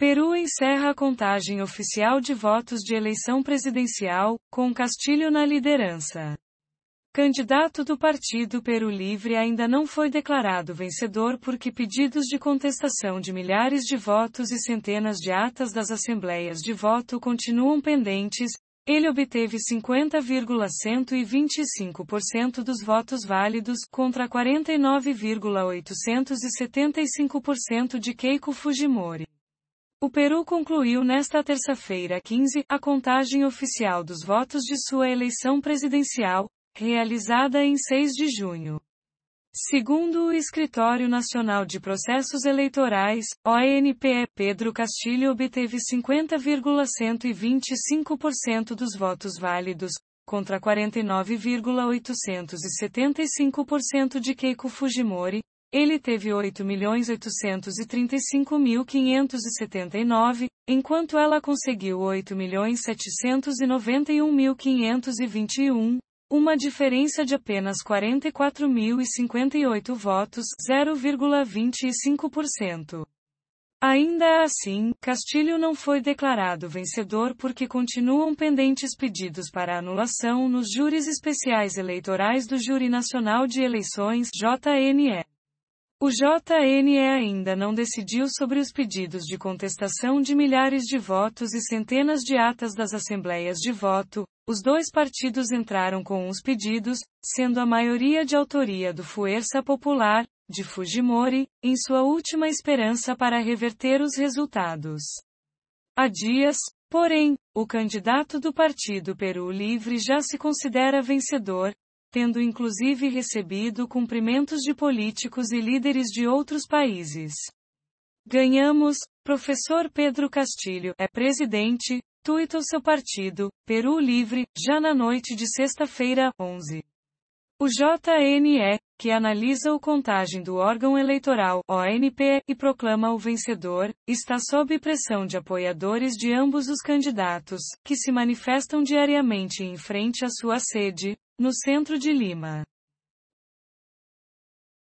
Peru encerra a contagem oficial de votos de eleição presidencial, com Castilho na liderança. Candidato do Partido Peru Livre ainda não foi declarado vencedor porque pedidos de contestação de milhares de votos e centenas de atas das assembleias de voto continuam pendentes. Ele obteve 50,125% dos votos válidos contra 49,875% de Keiko Fujimori. O Peru concluiu nesta terça-feira 15 a contagem oficial dos votos de sua eleição presidencial, realizada em 6 de junho. Segundo o Escritório Nacional de Processos Eleitorais, ONPE, Pedro Castilho obteve 50,125% dos votos válidos, contra 49,875% de Keiko Fujimori, ele teve 8.835.579, enquanto ela conseguiu 8.791.521, uma diferença de apenas 44.058 votos, 0,25%. Ainda assim, Castilho não foi declarado vencedor porque continuam pendentes pedidos para anulação nos júris especiais eleitorais do Júri Nacional de Eleições, JNE. O JNE ainda não decidiu sobre os pedidos de contestação de milhares de votos e centenas de atas das assembleias de voto. Os dois partidos entraram com os pedidos, sendo a maioria de autoria do Fuerza Popular, de Fujimori, em sua última esperança para reverter os resultados. Há dias, porém, o candidato do Partido Peru Livre já se considera vencedor, tendo inclusive recebido cumprimentos de políticos e líderes de outros países. Ganhamos, professor Pedro Castilho, é presidente, tuita o seu partido, Peru Livre, já na noite de sexta-feira, 11. O JNE, que analisa o contagem do órgão eleitoral, ONP, e proclama o vencedor, está sob pressão de apoiadores de ambos os candidatos, que se manifestam diariamente em frente à sua sede, no centro de Lima.